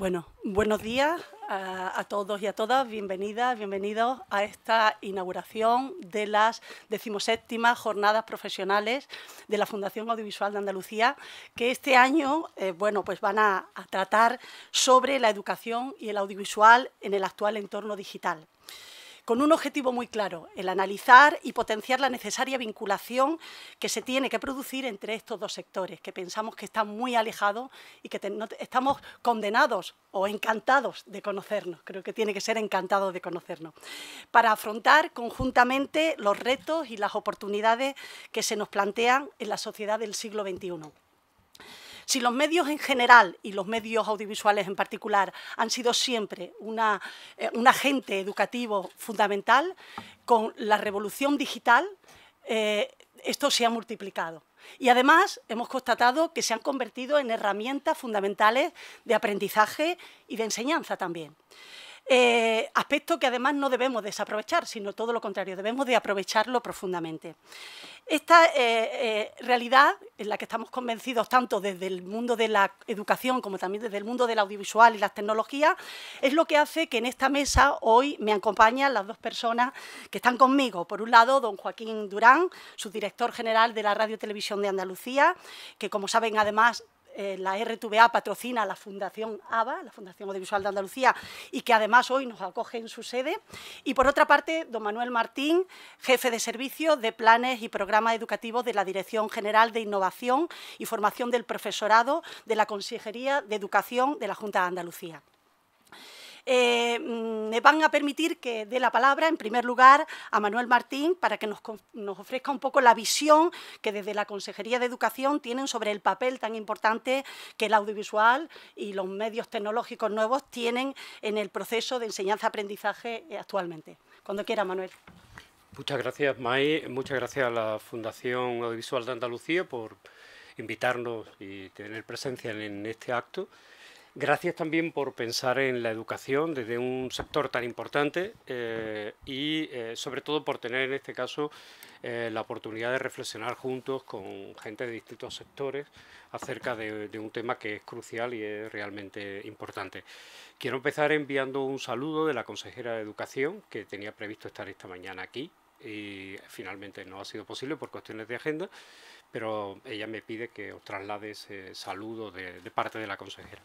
Bueno, buenos días a, todos y a todas. Bienvenidas, bienvenidos a esta inauguración de las decimoséptimas jornadas profesionales de la Fundación Audiovisual de Andalucía, que este año, eh, bueno, pues van a tratar sobre la educación y el audiovisual en el actual entorno digital con un objetivo muy claro, el analizar y potenciar la necesaria vinculación que se tiene que producir entre estos dos sectores, que pensamos que están muy alejados y que estamos condenados o encantados de conocernos, creo que tiene que ser encantados de conocernos, para afrontar conjuntamente los retos y las oportunidades que se nos plantean en la sociedad del siglo XXI. Si los medios en general y los medios audiovisuales en particular han sido siempre eh, un agente educativo fundamental, con la revolución digital eh, esto se ha multiplicado. Y además hemos constatado que se han convertido en herramientas fundamentales de aprendizaje y de enseñanza también. Eh, aspecto que además no debemos desaprovechar, sino todo lo contrario, debemos de aprovecharlo profundamente. Esta eh, eh, realidad en la que estamos convencidos tanto desde el mundo de la educación como también desde el mundo del audiovisual y las tecnologías es lo que hace que en esta mesa hoy me acompañan las dos personas que están conmigo. Por un lado, don Joaquín Durán, subdirector general de la Radio Televisión de Andalucía, que como saben además eh, la RTVA patrocina la Fundación ABA, la Fundación Audiovisual de Andalucía, y que además hoy nos acoge en su sede. Y por otra parte, don Manuel Martín, jefe de servicio de planes y programas educativos de la Dirección General de Innovación y Formación del Profesorado de la Consejería de Educación de la Junta de Andalucía. Eh, mm, me van a permitir que dé la palabra, en primer lugar, a Manuel Martín para que nos, nos ofrezca un poco la visión que desde la Consejería de Educación tienen sobre el papel tan importante que el audiovisual y los medios tecnológicos nuevos tienen en el proceso de enseñanza-aprendizaje actualmente. Cuando quiera, Manuel. Muchas gracias, May. Muchas gracias a la Fundación Audiovisual de Andalucía por invitarnos y tener presencia en este acto. Gracias también por pensar en la educación desde un sector tan importante eh, y eh, sobre todo por tener en este caso eh, la oportunidad de reflexionar juntos con gente de distintos sectores acerca de, de, un tema que es crucial y es realmente importante. Quiero empezar enviando un saludo de la consejera de Educación que tenía previsto estar esta mañana aquí y finalmente no ha sido posible por cuestiones de agenda pero ella me pide que os traslade ese saludo de, parte de la consejera.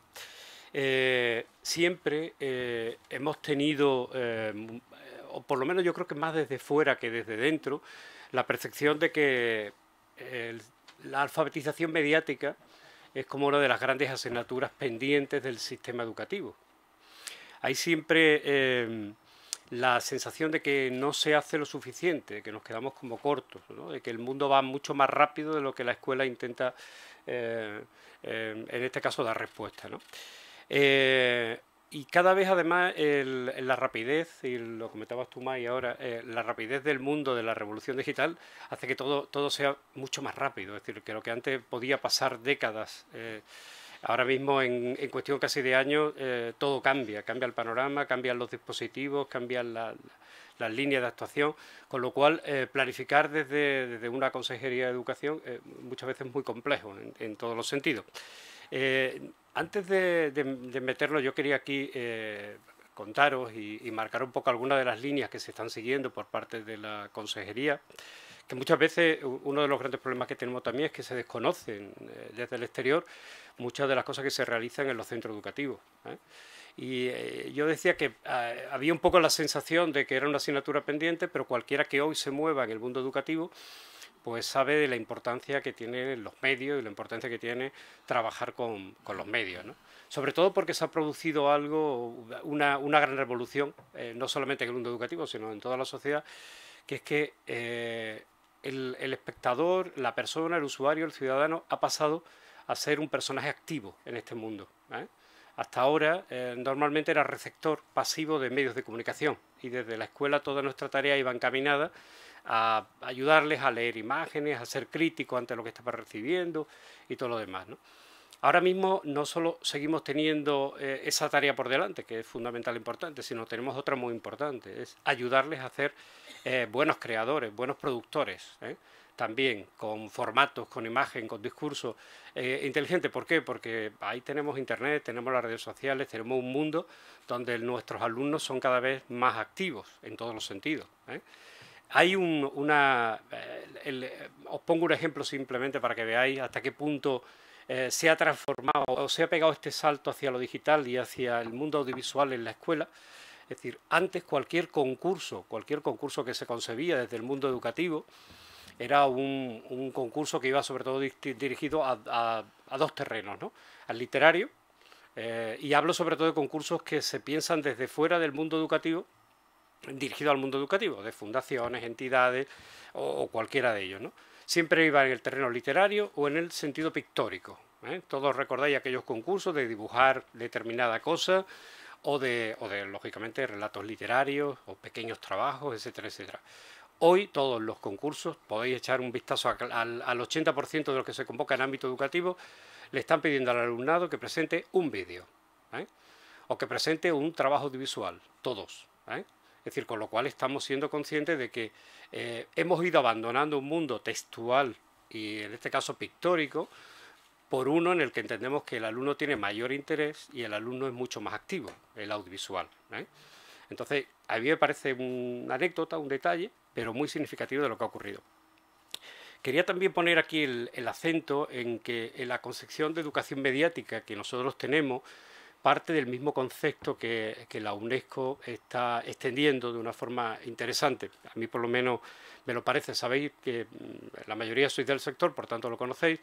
Eh, siempre eh, hemos tenido, eh, o por lo menos yo creo que más desde fuera que desde dentro, la percepción de que la alfabetización mediática es como una de las grandes asignaturas pendientes del sistema educativo. Hay siempre la sensación de que no se hace lo suficiente, que nos quedamos como cortos, de que el mundo va mucho más rápido de lo que la escuela intenta, eh, eh, en este caso, dar respuesta. ¿no? Eh, y cada vez además la rapidez, y lo comentabas tú más y ahora, la rapidez del mundo de la revolución digital hace que todo, todo sea mucho más rápido, es decir, que lo que antes podía pasar décadas Ahora mismo, en, cuestión casi de años, eh, todo cambia, cambia el panorama, cambian los dispositivos, cambian las líneas de actuación, con lo cual eh, planificar desde, una consejería de educación eh, muchas veces es muy complejo en, todos los sentidos. antes de, meterlo, yo quería aquí contaros y, marcar un poco algunas de las líneas que se están siguiendo por parte de la consejería que muchas veces uno de los grandes problemas que tenemos también es que se desconocen eh, desde el exterior muchas de las cosas que se realizan en los centros educativos. ¿eh? Y eh, yo decía que ah, había un poco la sensación de que era una asignatura pendiente, pero cualquiera que hoy se mueva en el mundo educativo, pues sabe de la importancia que tienen los medios y la importancia que tiene trabajar con, los medios. Sobre todo porque se ha producido algo, una, gran revolución, no solamente en el mundo educativo, sino en toda la sociedad, que es que el, espectador, la persona, el usuario, el ciudadano ha pasado a ser un personaje activo en este mundo. ¿eh? Hasta ahora eh, normalmente era receptor pasivo de medios de comunicación y desde la escuela toda nuestra tarea iba encaminada a ayudarles a leer imágenes, a ser crítico ante lo que estaba recibiendo y todo lo demás. Ahora mismo no solo seguimos teniendo eh, esa tarea por delante, que es fundamental e importante, sino tenemos otra muy importante, es ayudarles a hacer eh, buenos creadores, buenos productores, ¿eh? también con formatos, con imagen, con discurso inteligente. ¿Por qué? Porque ahí tenemos Internet, tenemos las redes sociales, tenemos un mundo donde nuestros alumnos son cada vez más activos en todos los sentidos. Hay un, una... os pongo un ejemplo simplemente para que veáis hasta qué punto eh, se ha transformado o se ha pegado este salto hacia lo digital y hacia el mundo audiovisual en la escuela. Es decir, antes cualquier concurso, cualquier concurso que se concebía desde el mundo educativo, era un, concurso que iba sobre todo dirigido a, dos terrenos, ¿no? Al literario, eh, y hablo sobre todo de concursos que se piensan desde fuera del mundo educativo, dirigido al mundo educativo, de fundaciones, entidades o, o cualquiera de ellos, ¿no? Siempre iba en el terreno literario o en el sentido pictórico. ¿eh? Todos recordáis aquellos concursos de dibujar determinada cosa o de, o de, lógicamente, relatos literarios o pequeños trabajos, etcétera, etcétera. Hoy todos los concursos, podéis echar un vistazo al, 80% de los que se convoca en ámbito educativo, le están pidiendo al alumnado que presente un vídeo ¿eh? o que presente un trabajo audiovisual, todos. ¿eh? Es decir, con lo cual estamos siendo conscientes de que eh, hemos ido abandonando un mundo textual y en este caso pictórico por uno en el que entendemos que el alumno tiene mayor interés y el alumno es mucho más activo, el audiovisual. ¿eh? Entonces, a mí me parece una anécdota, un detalle, pero muy significativo de lo que ha ocurrido. Quería también poner aquí el, el acento en que en la concepción de educación mediática que nosotros tenemos parte del mismo concepto que, la UNESCO está extendiendo de una forma interesante. A mí por lo menos me lo parece, sabéis que mm, la mayoría sois del sector, por tanto lo conocéis,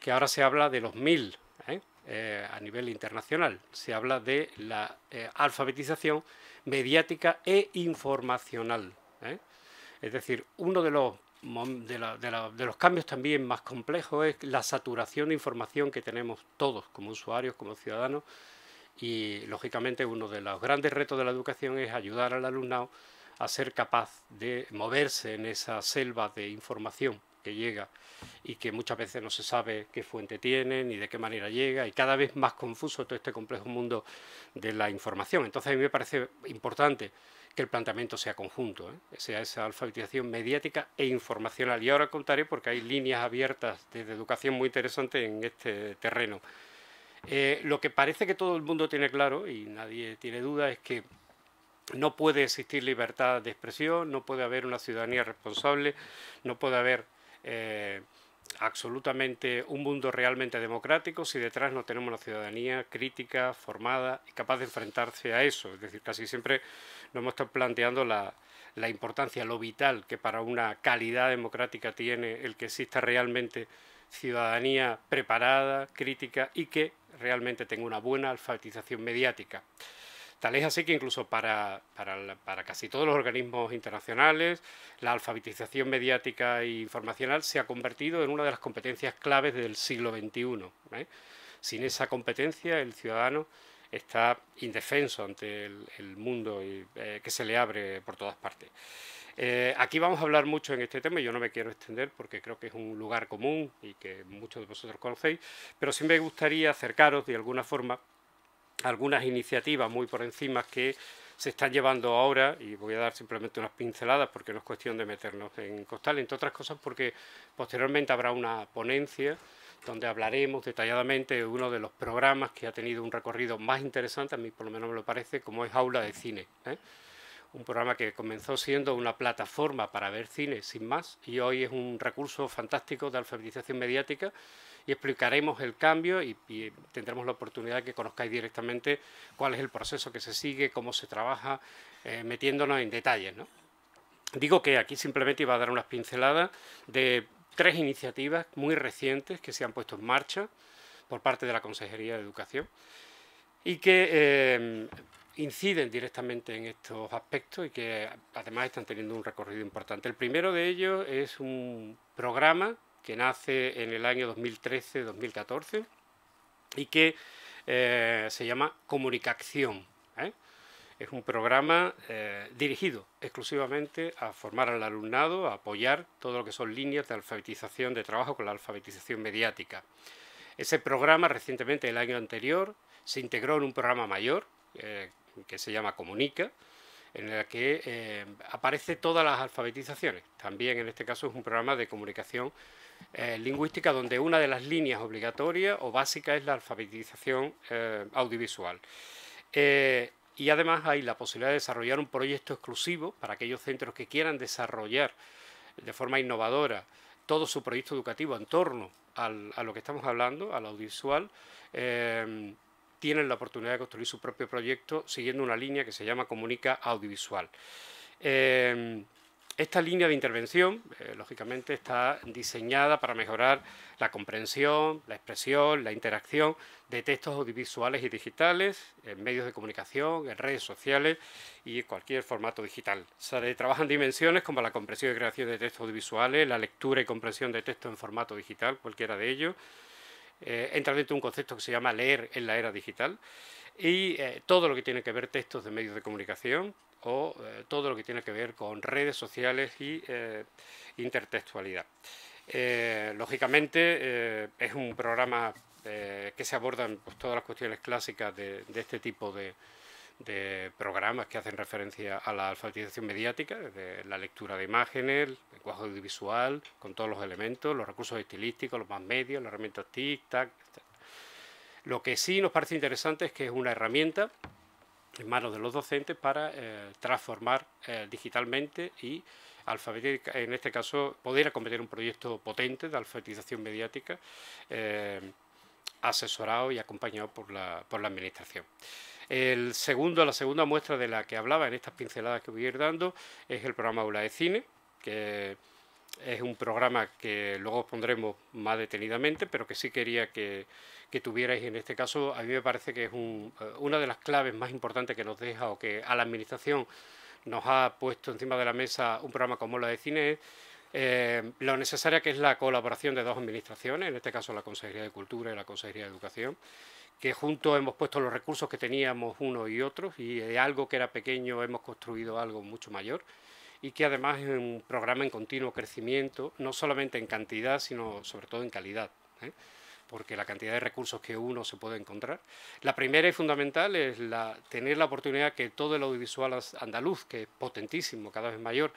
que ahora se habla de los mil ¿eh? Eh, a nivel internacional, se habla de la eh, alfabetización mediática e informacional. Es decir, uno de los de, los cambios también más complejos es la saturación de información que tenemos todos como usuarios, como ciudadanos, y, lógicamente, uno de los grandes retos de la educación es ayudar al alumnado a ser capaz de moverse en esa selva de información que llega y que muchas veces no se sabe qué fuente tiene ni de qué manera llega y cada vez más confuso todo este complejo mundo de la información. Entonces a mí me parece importante que el planteamiento sea conjunto, ¿eh? sea esa alfabetización mediática e informacional. Y ahora contaré porque hay líneas abiertas desde educación muy interesantes en este terreno. Eh, lo que parece que todo el mundo tiene claro, y nadie tiene duda, es que no puede existir libertad de expresión, no puede haber una ciudadanía responsable, no puede haber eh, absolutamente un mundo realmente democrático si detrás no tenemos una ciudadanía crítica, formada y capaz de enfrentarse a eso. Es decir, casi siempre nos hemos estado planteando la, la importancia, lo vital que para una calidad democrática tiene el que exista realmente ciudadanía preparada, crítica y que realmente tenga una buena alfabetización mediática. Tal es así que incluso para, para, casi todos los organismos internacionales, la alfabetización mediática e informacional se ha convertido en una de las competencias claves del siglo XXI. ¿eh? Sin esa competencia, el ciudadano está indefenso ante el, mundo eh, que se le abre por todas partes. Eh, aquí vamos a hablar mucho en este tema, y yo no me quiero extender porque creo que es un lugar común y que muchos de vosotros conocéis, pero sí me gustaría acercaros de alguna forma a algunas iniciativas muy por encima que se están llevando ahora, y voy a dar simplemente unas pinceladas porque no es cuestión de meternos en costal, entre otras cosas porque posteriormente habrá una ponencia donde hablaremos detalladamente de uno de los programas que ha tenido un recorrido más interesante, a mí por lo menos me lo parece, como es Aula de Cine. ¿eh? un programa que comenzó siendo una plataforma para ver cine sin más y hoy es un recurso fantástico de alfabetización mediática y explicaremos el cambio y, tendremos la oportunidad de que conozcáis directamente cuál es el proceso que se sigue, cómo se trabaja, eh, metiéndonos en detalles. ¿no? Digo que aquí simplemente iba a dar unas pinceladas de tres iniciativas muy recientes que se han puesto en marcha por parte de la Consejería de Educación y que eh, inciden directamente en estos aspectos y que además están teniendo un recorrido importante. El primero de ellos es un programa que nace en el año 2013-2014 y que eh, se llama Comunicación. ¿eh? Es un programa eh, dirigido exclusivamente a formar al alumnado, a apoyar todo lo que son líneas de alfabetización de trabajo con la alfabetización mediática. Ese programa recientemente, el año anterior, se integró en un programa mayor, que se llama Comunica, en la que eh, aparece todas las alfabetizaciones. También en este caso es un programa de comunicación eh, lingüística donde una de las líneas obligatorias o básicas es la alfabetización eh, audiovisual. Eh, y además hay la posibilidad de desarrollar un proyecto exclusivo para aquellos centros que quieran desarrollar de forma innovadora todo su proyecto educativo en torno a lo que estamos hablando, al audiovisual tienen la oportunidad de construir su propio proyecto siguiendo una línea que se llama Comunica Audiovisual. Em, esta línea de intervención, eh, lógicamente, está diseñada para mejorar la comprensión, la expresión, la interacción de textos audiovisuales y digitales en medios de comunicación, en redes sociales y cualquier formato digital. Se trabajan dimensiones como la comprensión y creación de textos audiovisuales, la lectura y comprensión de textos en formato digital, cualquiera de ellos, eh, entra dentro de un concepto que se llama leer en la era digital y eh, todo lo que tiene que ver textos de medios de comunicación o eh, todo lo que tiene que ver con redes sociales y intertextualidad. lógicamente es un programa que se abordan pues, todas las cuestiones clásicas de este tipo de, de programas que hacen referencia a la alfabetización mediática, desde la lectura de imágenes, el lenguaje audiovisual, con todos los elementos, los recursos estilísticos, los más medios, las herramientas tic etc. Lo que sí nos parece interesante es que es una herramienta en manos de los docentes para eh, transformar eh, digitalmente y en este caso, poder acometer un proyecto potente de alfabetización mediática eh, asesorado y acompañado por la, por la Administración. El segundo, la segunda muestra de la que hablaba en estas pinceladas que voy a ir dando es el programa Aula de Cine, que es un programa que luego os pondremos más detenidamente, pero que sí quería que, tuvierais en este caso. A mí me parece que es eh, una de las claves más importantes que nos deja o que a la Administración nos ha puesto encima de la mesa un programa como la de cine. Eh, lo necesaria que es la colaboración de dos administraciones, en este caso la Consejería de Cultura y la Consejería de Educación que juntos hemos puesto los recursos que teníamos unos y otros y de algo que era pequeño hemos construido algo mucho mayor y que además es un programa en continuo crecimiento, no solamente en cantidad, sino sobre todo en calidad, ¿eh? porque la cantidad de recursos que uno se puede encontrar. La primera y fundamental es la, tener la oportunidad que todo el audiovisual andaluz, que es potentísimo, cada vez mayor,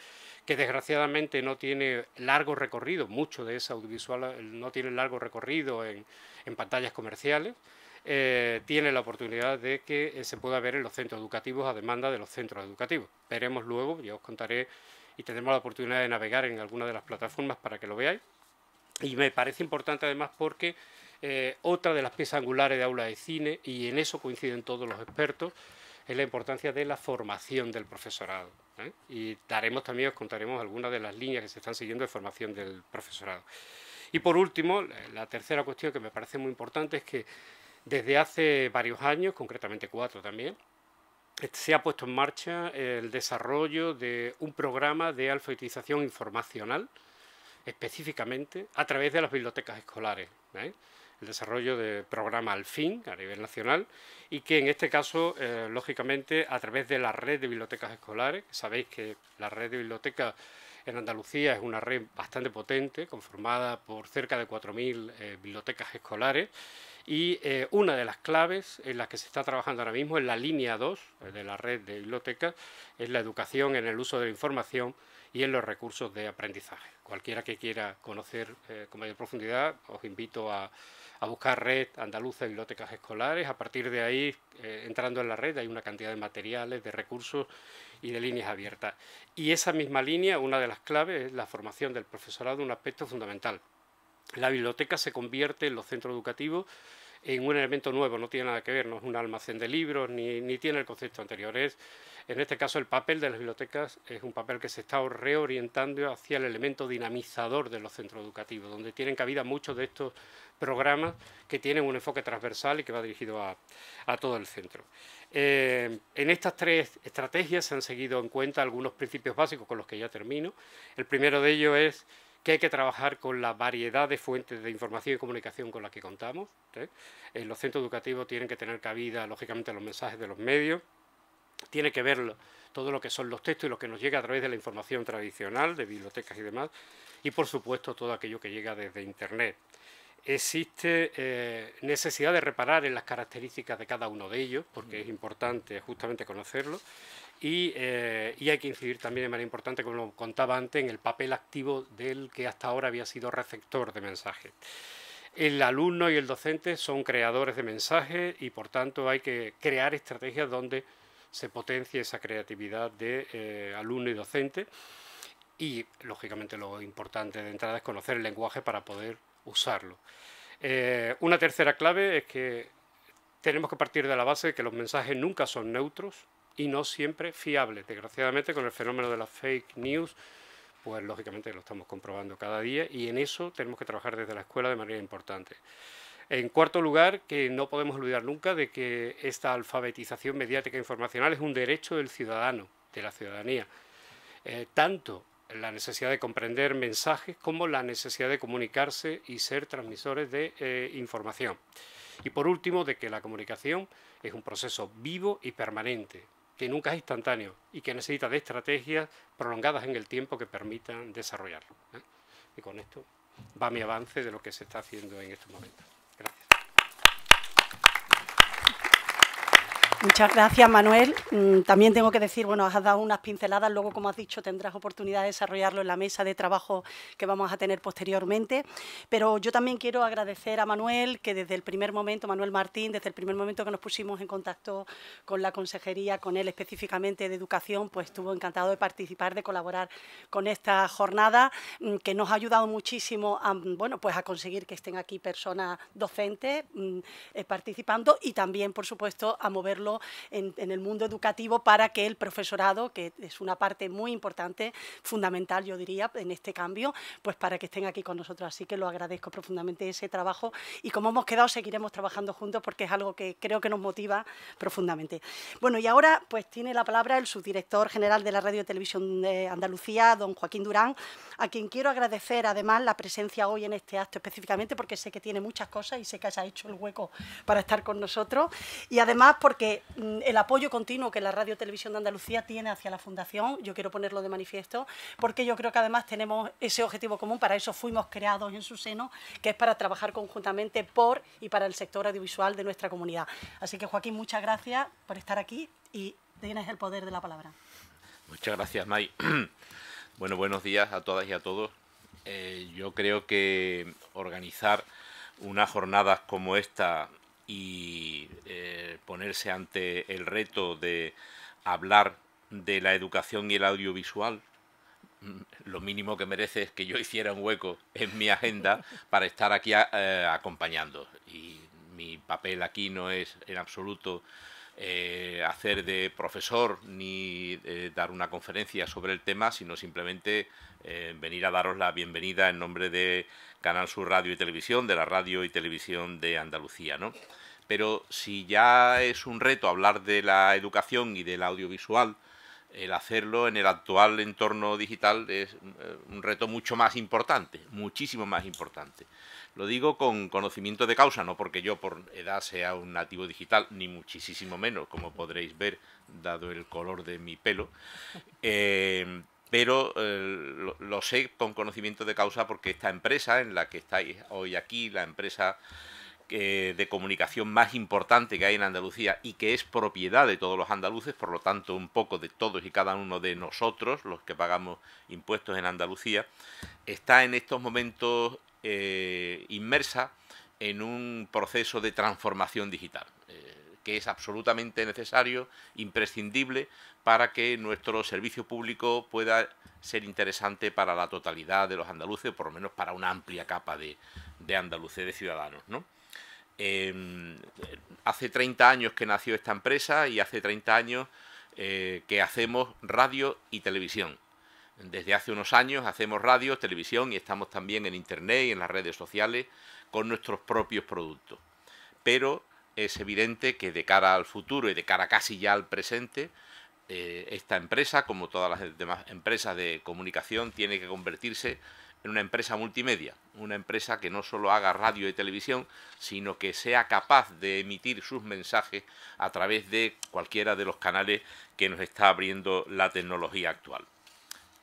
que desgraciadamente no tiene largo recorrido, mucho de ese audiovisual no tiene largo recorrido en, en pantallas comerciales, eh, tiene la oportunidad de que eh, se pueda ver en los centros educativos a demanda de los centros educativos. Veremos luego, yo os contaré y tendremos la oportunidad de navegar en alguna de las plataformas para que lo veáis. Y me parece importante además porque eh, otra de las piezas angulares de aula de cine, y en eso coinciden todos los expertos, es la importancia de la formación del profesorado. Y daremos también, os contaremos algunas de las líneas que se están siguiendo de formación del profesorado. Y por último, la tercera cuestión que me parece muy importante es que desde hace varios años, concretamente cuatro también, eh, se ha puesto en marcha el desarrollo de un programa de alfabetización informacional, específicamente a través de las bibliotecas escolares. ¿eh? el desarrollo de programa al fin a nivel nacional y que en este caso, eh, lógicamente, a través de la red de bibliotecas escolares, sabéis que la red de bibliotecas en Andalucía es una red bastante potente, conformada por cerca de 4.000 eh, bibliotecas escolares. Y eh, una de las claves en las que se está trabajando ahora mismo en la línea 2 de la red de bibliotecas es la educación en el uso de la información y en los recursos de aprendizaje. Cualquiera que quiera conocer con mayor profundidad, os invito a, a buscar Red Andaluza de Bibliotecas Escolares. A partir de ahí, eh, entrando en la red, hay una cantidad de materiales, de recursos y de líneas abiertas. Y esa misma línea, una de las claves, es la formación del profesorado, un aspecto fundamental. La biblioteca se convierte en los centros educativos en un elemento nuevo, no tiene nada que ver, no es un almacén de libros, ni, tiene el concepto anterior, en este caso el papel de las bibliotecas es un papel que se está reorientando hacia el elemento dinamizador de los centros educativos, donde tienen cabida muchos de estos programas que tienen un enfoque transversal y que va dirigido a, todo el centro. Eh, en estas tres estrategias se han seguido en cuenta algunos principios básicos con los que ya termino. El primero de ellos es que hay que trabajar con la variedad de fuentes de información y comunicación con las que contamos. ¿eh? En los centros educativos tienen que tener cabida, lógicamente, los mensajes de los medios, tiene que ver todo lo que son los textos y lo que nos llega a través de la información tradicional, de bibliotecas y demás, y por supuesto todo aquello que llega desde Internet. Existe eh, necesidad de reparar en las características de cada uno de ellos, porque es mm. importante justamente conocerlo, y, eh, y, hay que incidir también de manera importante, como lo contaba antes, en el papel activo del que hasta ahora había sido receptor de mensajes. El alumno y el docente son creadores de mensajes y por tanto hay que crear estrategias donde se potencia esa creatividad de eh, alumno y docente. Y, lógicamente, lo importante de entrada es conocer el lenguaje para poder usarlo. Eh, una tercera clave es que tenemos que partir de la base de que los mensajes nunca son neutros y no siempre fiables. Desgraciadamente, con el fenómeno de las fake news, pues lógicamente lo estamos comprobando cada día y en eso tenemos que trabajar desde la escuela de manera importante. En cuarto lugar, que no podemos olvidar nunca de que esta alfabetización mediática informacional es un derecho del ciudadano, de la ciudadanía. Eh, tanto la necesidad de comprender mensajes como la necesidad de comunicarse y ser transmisores de eh, información. Y por último, de que la comunicación es un proceso vivo y permanente, que nunca es instantáneo y que necesita de estrategias prolongadas en el tiempo que permitan desarrollarlo. ¿eh? Y con esto va mi avance de lo que se está haciendo en estos momentos. Muchas gracias, Manuel. Mm, también tengo que decir, bueno, has dado unas pinceladas, luego, como has dicho, tendrás oportunidad de desarrollarlo en la mesa de trabajo que vamos a tener posteriormente. Pero yo también quiero agradecer a Manuel, que desde el primer momento, Manuel Martín, desde el primer momento que nos pusimos en contacto con la consejería, con él específicamente de educación, pues estuvo encantado de participar, de colaborar con esta jornada, mm, que nos ha ayudado muchísimo a, mm, bueno, pues a conseguir que estén aquí personas docentes eh, participando y también, por supuesto, a moverlo en, en el mundo educativo para que el profesorado, que es una parte muy importante, fundamental yo diría, en este cambio, pues para que estén aquí con nosotros. Así que lo agradezco profundamente ese trabajo y como hemos quedado seguiremos trabajando juntos porque es algo que creo que nos motiva profundamente. Bueno, y ahora pues tiene la palabra el subdirector general de la Radio y Televisión de Andalucía, don Joaquín Durán, a quien quiero agradecer además la presencia hoy en este acto específicamente porque sé que tiene muchas cosas y sé que se ha hecho el hueco para estar con nosotros y además porque Mm, el apoyo continuo que la Radio Televisión de Andalucía tiene hacia la Fundación, yo quiero ponerlo de manifiesto, porque yo creo que además tenemos ese objetivo común, para eso fuimos creados en su seno, que es para trabajar conjuntamente por y para el sector audiovisual de nuestra comunidad. Así que Joaquín, muchas gracias por estar aquí y tienes el poder de la palabra. Muchas gracias, May. Bueno, buenos días a todas y a todos. Eh, yo creo que organizar unas jornadas como esta y eh, ponerse ante el reto de hablar de la educación y el audiovisual, mm, lo mínimo que merece es que yo hiciera un hueco en mi agenda para estar aquí eh, acompañando. Y mi papel aquí no es en absoluto eh, hacer de profesor ni dar una conferencia sobre el tema, sino simplemente eh, venir a daros la bienvenida en nombre de Canal Sur Radio y Televisión, de la radio y televisión de Andalucía, ¿no? Pero si ya es un reto hablar de la educación y del audiovisual, el hacerlo en el actual entorno digital es eh, un reto mucho más importante, muchísimo más importante. Lo digo con conocimiento de causa, no porque yo por edad sea un nativo digital, ni muchísimo menos, como podréis ver, dado el color de mi pelo. Eh, pero eh, lo, sé con conocimiento de causa porque esta empresa en la que estáis hoy aquí, la empresa eh, de comunicación más importante que hay en Andalucía y que es propiedad de todos los andaluces, por lo tanto un poco de todos y cada uno de nosotros, los que pagamos impuestos en Andalucía, está en estos momentos eh, inmersa en un proceso de transformación digital que es absolutamente necesario, imprescindible, para que nuestro servicio público pueda ser interesante para la totalidad de los andaluces, por lo menos para una amplia capa de, de andaluces, de ciudadanos. Em, hace 30 años que nació esta empresa y hace 30 años eh, que hacemos radio y televisión. Desde hace unos años hacemos radio, televisión y estamos también en Internet y en las redes sociales con nuestros propios productos. Pero es evidente que de cara al futuro y de cara casi ya al presente, eh, esta empresa, como todas las demás empresas de comunicación, tiene que convertirse en una empresa multimedia, una empresa que no solo haga radio y televisión, sino que sea capaz de emitir sus mensajes a través de cualquiera de los canales que nos está abriendo la tecnología actual.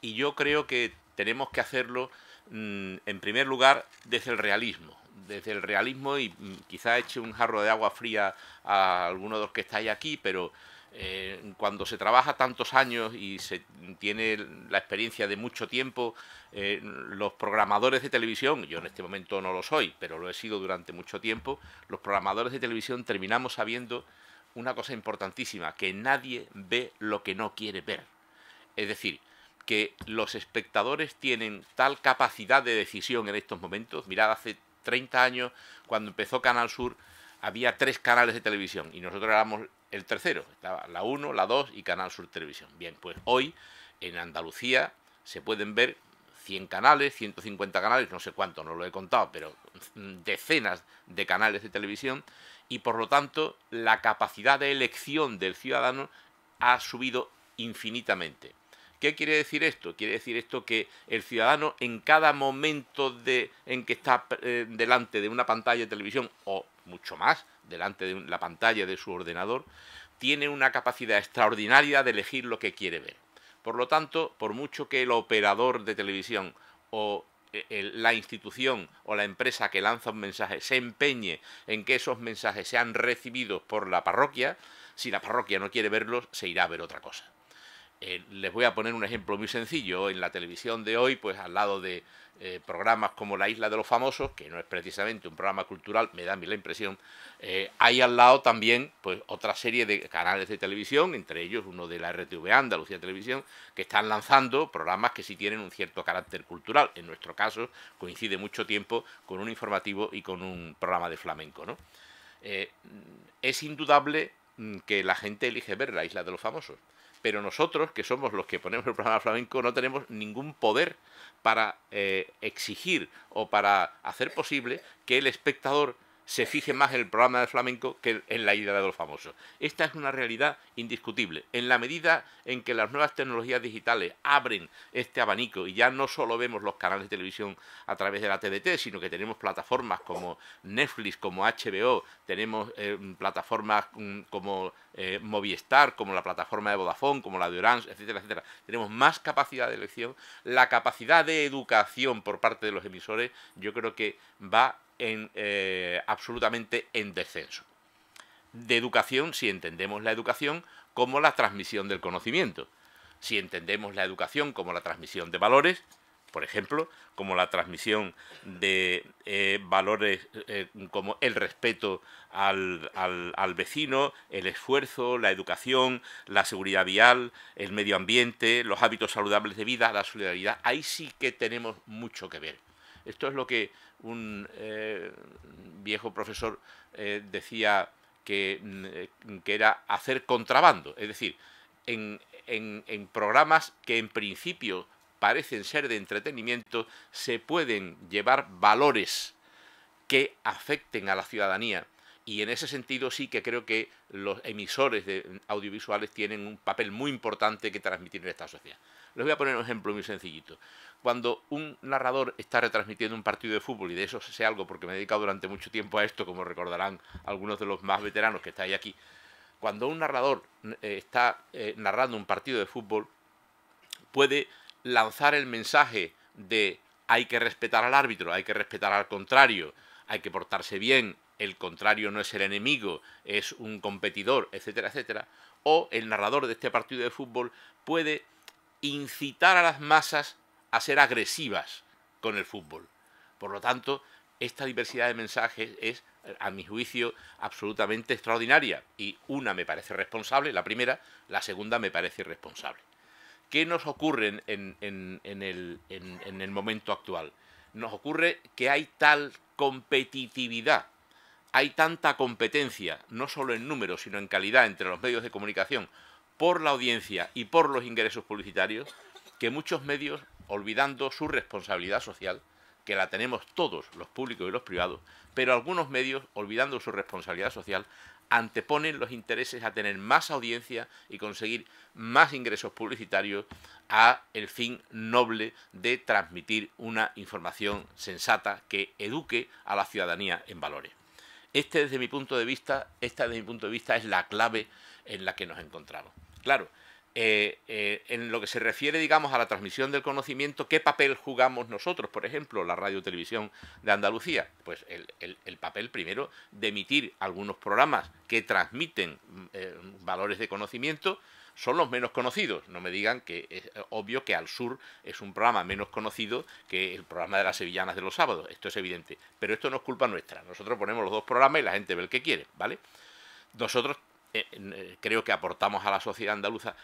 Y yo creo que tenemos que hacerlo, mm, en primer lugar, desde el realismo, desde el realismo y mm, quizás eche un jarro de agua fría a alguno de los que estáis aquí, pero eh, cuando se trabaja tantos años y se tiene la experiencia de mucho tiempo, eh, los programadores de televisión, yo en este momento no lo soy, pero lo he sido durante mucho tiempo, los programadores de televisión terminamos sabiendo una cosa importantísima, que nadie ve lo que no quiere ver. Es decir, que los espectadores tienen tal capacidad de decisión en estos momentos, mirad hace 30 años, cuando empezó Canal Sur, había tres canales de televisión y nosotros éramos el tercero. Estaba la 1, la 2 y Canal Sur Televisión. Bien, pues hoy en Andalucía se pueden ver 100 canales, 150 canales, no sé cuánto, no lo he contado, pero decenas de canales de televisión y por lo tanto la capacidad de elección del ciudadano ha subido infinitamente. ¿Qué quiere decir esto? Quiere decir esto que el ciudadano en cada momento en que está eh, delante de una pantalla de televisión o mucho más, delante de la pantalla de su ordenador, tiene una capacidad extraordinaria de elegir lo que quiere ver. Por lo tanto, por mucho que el operador de televisión o eh, la institución o la empresa que lanza un mensaje se empeñe en que esos mensajes sean recibidos por la parroquia, si la parroquia no quiere verlos, se irá a ver otra cosa. Eh, les voy a poner un ejemplo muy sencillo. En la televisión de hoy, pues al lado de eh, programas como La Isla de los Famosos, que no es precisamente un programa cultural, me da a mí la impresión, eh, hay al lado también pues, otra serie de canales de televisión, entre ellos uno de la RTV Andalucía Televisión, que están lanzando programas que sí tienen un cierto carácter cultural. En nuestro caso coincide mucho tiempo con un informativo y con un programa de flamenco. es indudable mm, que la gente elige ver La Isla de los Famosos pero nosotros, que somos los que ponemos el programa flamenco, no tenemos ningún poder para eh, exigir o para hacer posible que el espectador se fije más en el programa de flamenco que en la idea de los famosos. Esta es una realidad indiscutible. En la medida en que las nuevas tecnologías digitales abren este abanico y ya no solo vemos los canales de televisión a través de la TDT, sino que tenemos plataformas como Netflix, como HBO, tenemos eh, plataformas mm, como eh, Movistar, como la plataforma de Vodafone, como la de Orange, etcétera, etcétera. Tenemos más capacidad de elección. La capacidad de educación por parte de los emisores yo creo que va en, eh, absolutamente en descenso. De educación, si entendemos la educación como la transmisión del conocimiento, si entendemos la educación como la transmisión de valores, por ejemplo, como la transmisión de eh, valores eh, como el respeto al, al, al, vecino, el esfuerzo, la educación, la seguridad vial, el medio ambiente, los hábitos saludables de vida, la solidaridad. Ahí sí que tenemos mucho que ver. Esto es lo que un eh, viejo profesor eh, decía mm, eh, que, era hacer contrabando, es decir, en, en programas que en principio parecen ser de entretenimiento, se pueden llevar valores que afecten a la ciudadanía. Y en ese sentido sí que creo que los emisores de mm, audiovisuales tienen un papel muy importante que transmitir en esta sociedad. Les voy a poner un ejemplo muy sencillito. Cuando un narrador está retransmitiendo un partido de fútbol, y de eso sé algo porque me he dedicado durante mucho tiempo a esto, como recordarán algunos de los más veteranos que estáis aquí, cuando un narrador eh, está eh, narrando un partido de fútbol, puede lanzar el mensaje de hay que respetar al árbitro, hay que respetar al contrario, hay que portarse bien, el contrario no es el enemigo, es un competidor, etcétera, etcétera, o el narrador de este partido de fútbol puede incitar a las masas a ser agresivas con el fútbol. Por lo tanto, esta diversidad de mensajes es, a mi juicio, absolutamente extraordinaria. Y una me parece responsable, la primera, la segunda me parece irresponsable. ¿Qué nos ocurre en, el, el momento actual? Nos ocurre que hay tal competitividad hay tanta competencia, no solo en número, sino en calidad entre los medios de comunicación, por la audiencia y por los ingresos publicitarios que muchos medios, olvidando su responsabilidad social, que la tenemos todos, los públicos y los privados, pero algunos medios, olvidando su responsabilidad social, anteponen los intereses a tener más audiencia y conseguir más ingresos publicitarios a el fin noble de transmitir una información sensata que eduque a la ciudadanía en valores. Este desde mi punto de vista, esta desde mi punto de vista es la clave en la que nos encontramos. Claro, eh, eh, en lo que se refiere, digamos, a la transmisión del conocimiento, ¿qué papel jugamos nosotros, por ejemplo, la radio televisión de Andalucía? Pues el, papel primero de emitir algunos programas que transmiten mm, eh, valores de conocimiento, son los menos conocidos. No me digan que es obvio que Al Sur es un programa menos conocido que el programa de las sevillanas de los sábados. Esto es evidente. Pero esto no es culpa nuestra. Nosotros ponemos los dos programas y la gente ve el que quiere, ¿vale? Nosotros eh, eh, creo que aportamos a la sociedad andaluza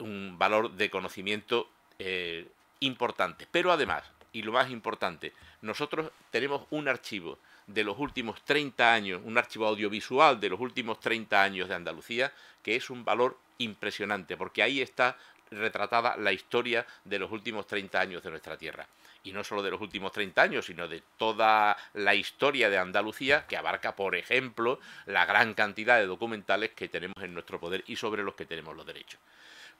un valor de conocimiento eh, importante. Pero además, y lo más importante, nosotros tenemos un archivo de los últimos 30 años, un archivo audiovisual de los últimos 30 años de Andalucía, que es un valor impresionante, porque ahí está retratada la historia de los últimos 30 años de nuestra tierra y no solo de los últimos 30 años, sino de toda la historia de Andalucía, que abarca, por ejemplo, la gran cantidad de documentales que tenemos en nuestro poder y sobre los que tenemos los derechos.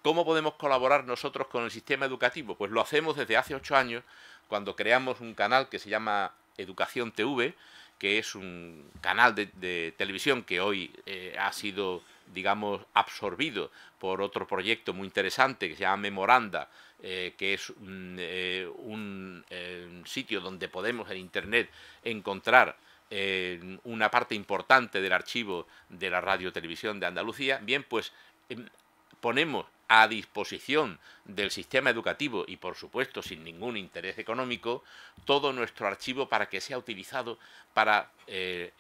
¿Cómo podemos colaborar nosotros con el sistema educativo? Pues lo hacemos desde hace ocho años, cuando creamos un canal que se llama Educación TV, que es un canal de, televisión que hoy eh, ha sido digamos, absorbido por otro proyecto muy interesante que se llama Memoranda, eh, que es eh, eh, un, sitio donde podemos en Internet encontrar una parte importante del archivo de la radio televisión de Andalucía, bien, pues em, ponemos a disposición del sistema educativo y, por supuesto, sin ningún interés económico, todo nuestro archivo para que sea utilizado para eh,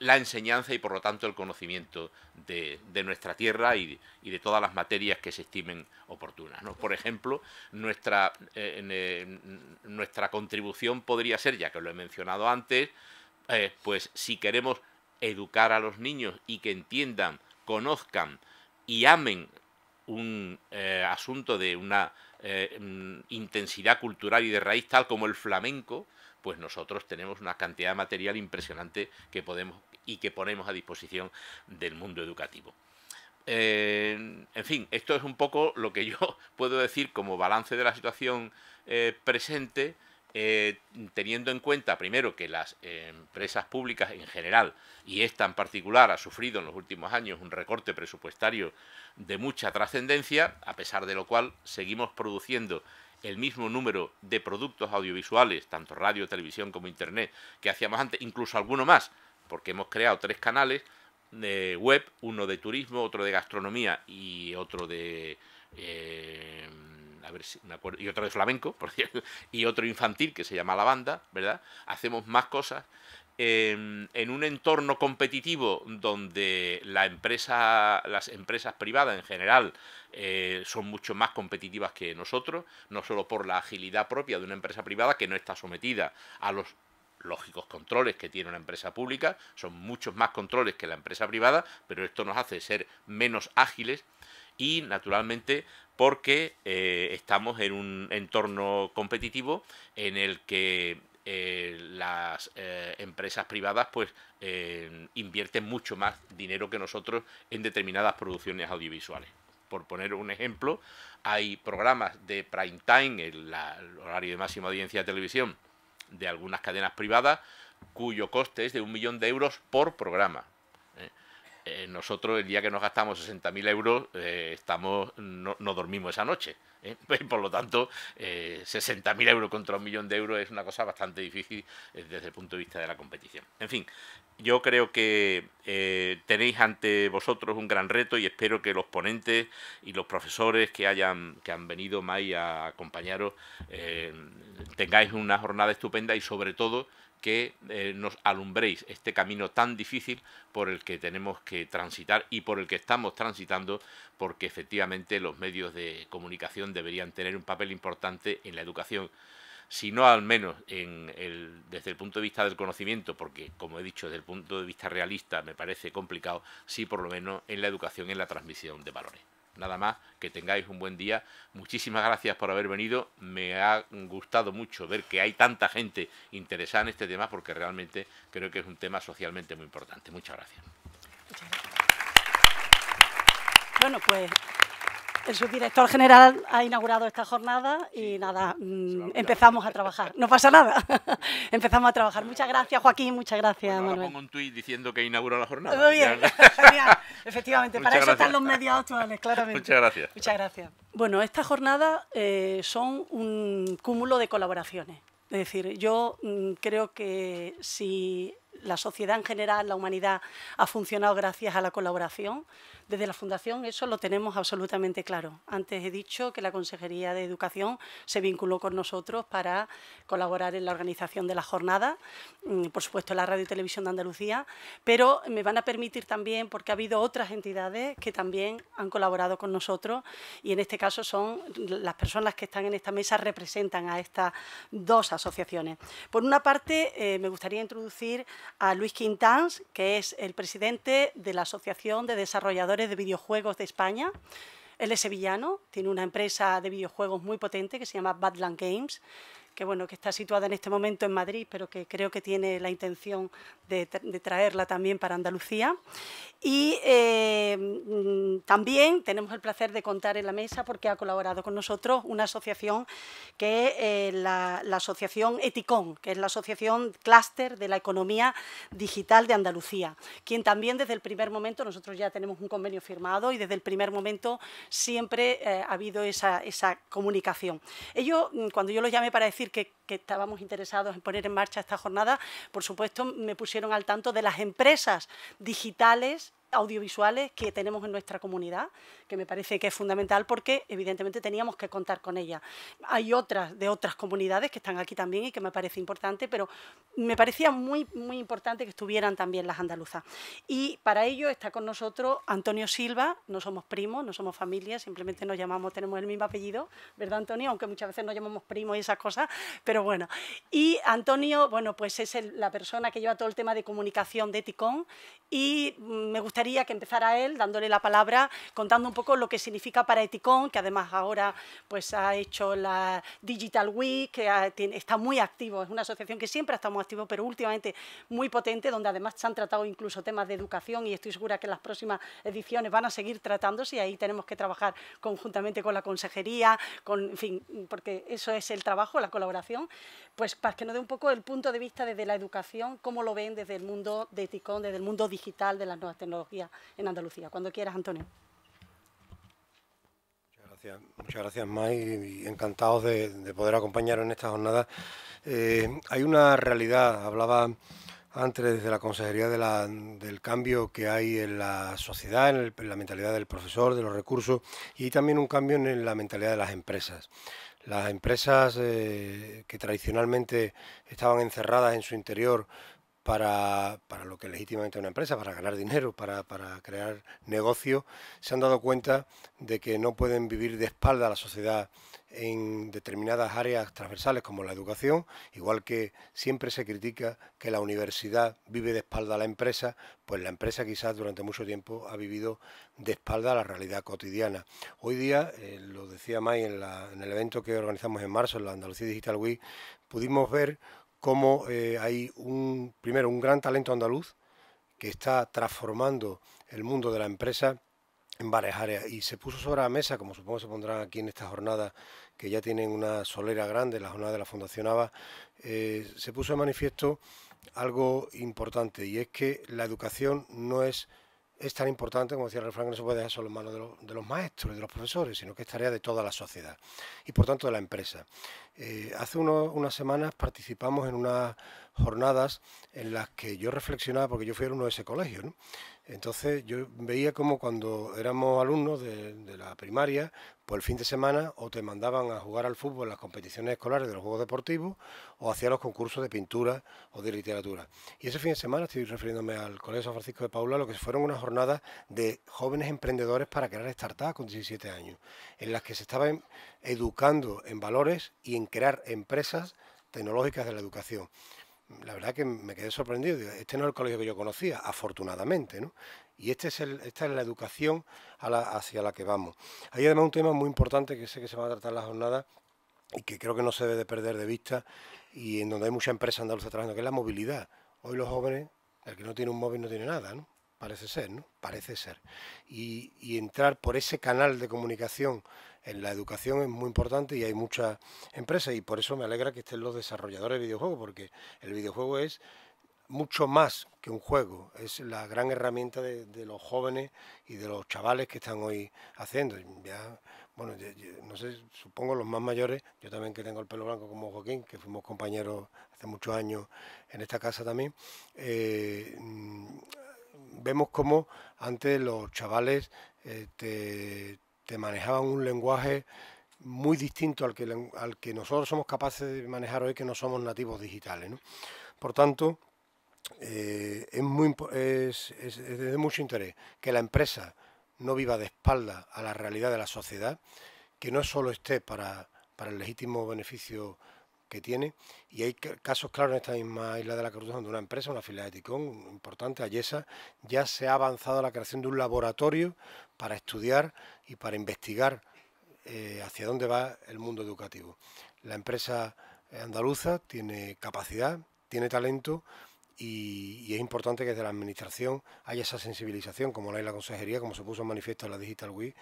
la enseñanza y, por lo tanto, el conocimiento de, nuestra tierra y, de todas las materias que se estimen oportunas. Por ejemplo, nuestra, eh, nuestra contribución podría ser, ya que lo he mencionado antes, eh, pues si queremos educar a los niños y que entiendan, conozcan, y amen un eh, asunto de una eh, mm, intensidad cultural y de raíz tal como el flamenco, pues nosotros tenemos una cantidad de material impresionante que podemos y que ponemos a disposición del mundo educativo. Eh, en fin, esto es un poco lo que yo puedo decir como balance de la situación presente eh, teniendo en cuenta, primero, que las empresas públicas en general, y esta en particular, ha sufrido en los últimos años un recorte presupuestario de mucha trascendencia, a pesar de lo cual seguimos produciendo el mismo número de productos audiovisuales, tanto radio, televisión como internet, que hacíamos antes, incluso alguno más, porque hemos creado tres canales de eh, web, uno de turismo, otro de gastronomía y otro de... Eh, y otro de flamenco, por cierto, y otro infantil que se llama La Banda, ¿verdad? Hacemos más cosas. Em, en, un entorno competitivo donde la empresa, las empresas privadas en general eh, son mucho más competitivas que nosotros, no solo por la agilidad propia de una empresa privada que no está sometida a los lógicos controles que tiene una empresa pública, son muchos más controles que la empresa privada, pero esto nos hace ser menos ágiles y naturalmente porque eh, estamos en un entorno competitivo en el que eh, las eh, empresas privadas pues invierten mucho más dinero que nosotros en determinadas producciones audiovisuales. Por poner un ejemplo, hay programas de prime time, el horario de máxima audiencia de televisión, de algunas cadenas privadas, cuyo coste es de un millón de euros por programa. Eh, nosotros el día que nos gastamos 60.000 euros, eh, estamos, no, dormimos esa noche. ¿eh? Por lo tanto, 60.000 eh, euros contra un millón de euros es una cosa bastante difícil desde el punto de vista de la competición. En fin, yo creo que tenéis ante vosotros un gran reto y espero que los ponentes y los profesores que, hayan, que han venido más a acompañaros tengáis una jornada estupenda y sobre todo que eh, nos alumbréis este camino tan difícil por el que tenemos que transitar y por el que estamos transitando, porque efectivamente los medios de comunicación deberían tener un papel importante en la educación si no al menos en el, desde el punto de vista del conocimiento, porque como he dicho, desde el punto de vista realista me parece complicado, sí por lo menos en la educación, en la transmisión de valores. Nada más, que tengáis un buen día. Muchísimas gracias por haber venido. Me ha gustado mucho ver que hay tanta gente interesada en este tema porque realmente creo que es un tema socialmente muy importante. Muchas gracias. Muchas gracias. Bueno, pues el subdirector general ha inaugurado esta jornada y nada, mm, empezamos a trabajar. No pasa nada. empezamos a trabajar. Muchas gracias, Joaquín. Muchas gracias, bueno, pongo un tuit diciendo que inaugura la jornada. Muy bien, genial. Efectivamente, para eso están los medios actuales, claramente. Muchas gracias. Muchas gracias. Bueno, estas jornadas eh, son un cúmulo de colaboraciones. Es decir, yo mm, creo que si la sociedad en general, la humanidad, ha funcionado gracias a la colaboración, desde la Fundación eso lo tenemos absolutamente claro. Antes he dicho que la Consejería de Educación se vinculó con nosotros para colaborar en la organización de la jornada, mm, por supuesto la Radio y Televisión de Andalucía, pero me van a permitir también, porque ha habido otras entidades que también han colaborado con nosotros y en este caso son las personas que están en esta mesa representan a estas dos asociaciones. Por una parte, eh, me gustaría introducir a Luis Quintans, que es el presidente de la Asociación de Desarrolladores de videojuegos de España. Él es sevillano, tiene una empresa de videojuegos muy potente que se llama Badland Games que, bueno, que está situada en este momento en Madrid, pero que creo que tiene la intención de, traerla también para Andalucía. Y eh, mm, también tenemos el placer de contar en la mesa, porque ha colaborado con nosotros, una asociación que es eh, la, asociación ETICON, que es la asociación clúster de la economía digital de Andalucía, quien también desde el primer momento, nosotros ya tenemos un convenio firmado y desde el primer momento siempre eh, ha habido esa, esa comunicación. Ellos, mm, cuando yo los llamé para decir que estábamos interesados en poner en marcha esta jornada, por supuesto me pusieron al tanto de las empresas digitales audiovisuales que tenemos en nuestra comunidad, que me parece que es fundamental porque evidentemente teníamos que contar con ella. Hay otras de otras comunidades que están aquí también y que me parece importante, pero me parecía muy, muy importante que estuvieran también las andaluzas. Y para ello está con nosotros Antonio Silva, no somos primos, no somos familia, simplemente nos llamamos, tenemos el mismo apellido, ¿verdad Antonio? Aunque muchas veces nos llamamos primos y esas cosas, pero bueno. Y Antonio, bueno, pues es la persona que lleva todo el tema de comunicación de Ticón y mm, me gustaría que empezara él dándole la palabra, contando un poco lo que significa para Eticon, que además ahora pues ha hecho la Digital Week, que está muy activo, es una asociación que siempre ha estado muy activo, pero últimamente muy potente, donde además se han tratado incluso temas de educación y estoy segura que las próximas ediciones van a seguir tratándose y ahí tenemos que trabajar conjuntamente con la consejería, con, en fin, porque eso es el trabajo, la colaboración, pues para que nos dé un poco el punto de vista desde la educación, cómo lo ven desde el mundo de Eticon, desde el mundo digital de las nuevas tecnologías en Andalucía. Cuando quieras, Antonio. Muchas gracias, May, y encantados de, poder acompañaros en esta jornada. Eh, hay una realidad, hablaba antes desde la Consejería del cambio que hay en la sociedad, en, la mentalidad del profesor, de los recursos, y también un cambio en, la mentalidad de las empresas. Las empresas eh, que tradicionalmente estaban encerradas en su interior para, lo que es legítimamente una empresa, para ganar dinero, para, crear negocio se han dado cuenta de que no pueden vivir de espalda a la sociedad en determinadas áreas transversales como la educación, igual que siempre se critica que la universidad vive de espalda a la empresa, pues la empresa quizás durante mucho tiempo ha vivido de espalda a la realidad cotidiana. Hoy día, eh, lo decía May en, en el evento que organizamos en marzo, en la Andalucía Digital Week, pudimos ver cómo eh, hay un, primero un gran talento andaluz que está transformando el mundo de la empresa en varias áreas y se puso sobre la mesa, como supongo se pondrán aquí en esta jornada, que ya tienen una solera grande, la jornada de la Fundación ABA, eh, se puso de manifiesto algo importante y es que la educación no es es tan importante, como decía el refrán, que no se puede dejar solo en manos de, los maestros y de los profesores, sino que es tarea de toda la sociedad y por tanto de la empresa. Eh, hace unas semanas participamos en una jornadas en las que yo reflexionaba, porque yo fui alumno de ese colegio, Entonces yo veía como cuando éramos alumnos de, la primaria, pues el fin de semana o te mandaban a jugar al fútbol en las competiciones escolares de los Juegos Deportivos o hacía los concursos de pintura o de literatura. Y ese fin de semana, estoy refiriéndome al Colegio San Francisco de Paula, lo que fueron unas jornadas de jóvenes emprendedores para crear startups con 17 años, en las que se estaban educando en valores y en crear empresas tecnológicas de la educación la verdad que me quedé sorprendido. Este no es el colegio que yo conocía, afortunadamente, Y este es esta es la educación hacia la que vamos. Hay además un tema muy importante que sé que se va a tratar en la jornada y que creo que no se debe perder de vista y en donde hay mucha empresa andaluza trabajando, que es la movilidad. Hoy los jóvenes, el que no tiene un móvil no tiene nada, ¿no? Parece ser, ¿no? Parece ser. Y, y entrar por ese canal de comunicación en la educación es muy importante y hay muchas empresas y por eso me alegra que estén los desarrolladores de videojuegos, porque el videojuego es mucho más que un juego, es la gran herramienta de, los jóvenes y de los chavales que están hoy haciendo. bueno, no sé, supongo los más mayores, yo también que tengo el pelo blanco como Joaquín, que fuimos compañeros hace muchos años en esta casa también, eh, mm, vemos cómo antes los chavales este, manejaban un lenguaje muy distinto al que, nosotros somos capaces de manejar hoy que no somos nativos digitales. Por tanto, eh, es, de mucho interés que la empresa no viva de espalda a la realidad de la sociedad, que no solo esté para, para el legítimo beneficio que tiene. Y hay casos claros en esta misma isla de la Cruz donde una empresa, una filial de Ticón importante, Ayesa, ya se ha avanzado a la creación de un laboratorio para estudiar y para investigar eh, hacia dónde va el mundo educativo. La empresa eh, andaluza tiene capacidad, tiene talento y, es importante que desde la Administración haya esa sensibilización, como la hay la Consejería, como se puso en manifiesto en la Digital Week,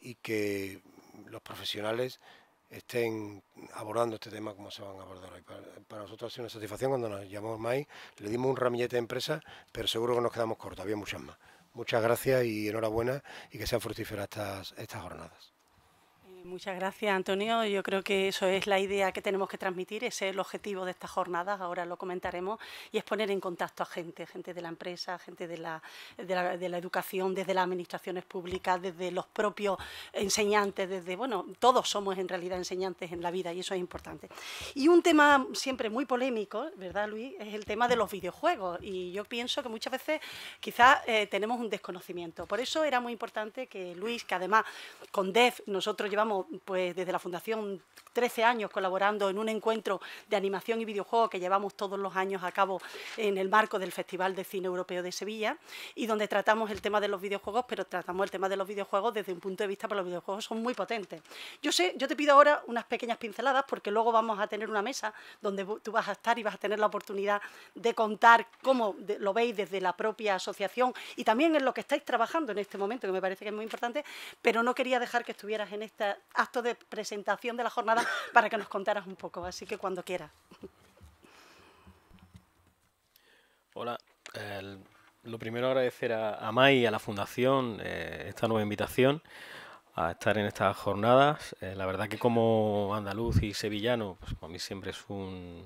y que los profesionales estén abordando este tema como se van a abordar hoy. Para, nosotros ha sido una satisfacción cuando nos llamamos Mai, le dimos un ramillete de empresa, pero seguro que nos quedamos cortos, había muchas más. Muchas gracias y enhorabuena y que sean fructíferas estas jornadas. Muchas gracias, Antonio. Yo creo que eso es la idea que tenemos que transmitir, ese es el objetivo de estas jornadas, ahora lo comentaremos, y es poner en contacto a gente, gente de la empresa, gente de la, de la, educación, desde las administraciones públicas, desde los propios enseñantes, desde, bueno, todos somos en realidad enseñantes en la vida y eso es importante. Y un tema siempre muy polémico, ¿verdad, Luis? Es el tema de los videojuegos y yo pienso que muchas veces quizás eh, tenemos un desconocimiento. Por eso era muy importante que Luis, que además con DEF nosotros llevamos pues, desde la Fundación 13 años colaborando en un encuentro de animación y videojuegos que llevamos todos los años a cabo en el marco del Festival de Cine Europeo de Sevilla y donde tratamos el tema de los videojuegos, pero tratamos el tema de los videojuegos desde un punto de vista para pues, los videojuegos son muy potentes. Yo sé, yo te pido ahora unas pequeñas pinceladas porque luego vamos a tener una mesa donde tú vas a estar y vas a tener la oportunidad de contar cómo lo veis desde la propia asociación y también en lo que estáis trabajando en este momento, que me parece que es muy importante, pero no quería dejar que estuvieras en esta acto de presentación de la jornada para que nos contaras un poco, así que cuando quieras. Hola, lo primero agradecer a, Mai y a la Fundación eh, esta nueva invitación a estar en estas jornadas. Eh, la verdad que como andaluz y sevillano, pues para mí siempre es un,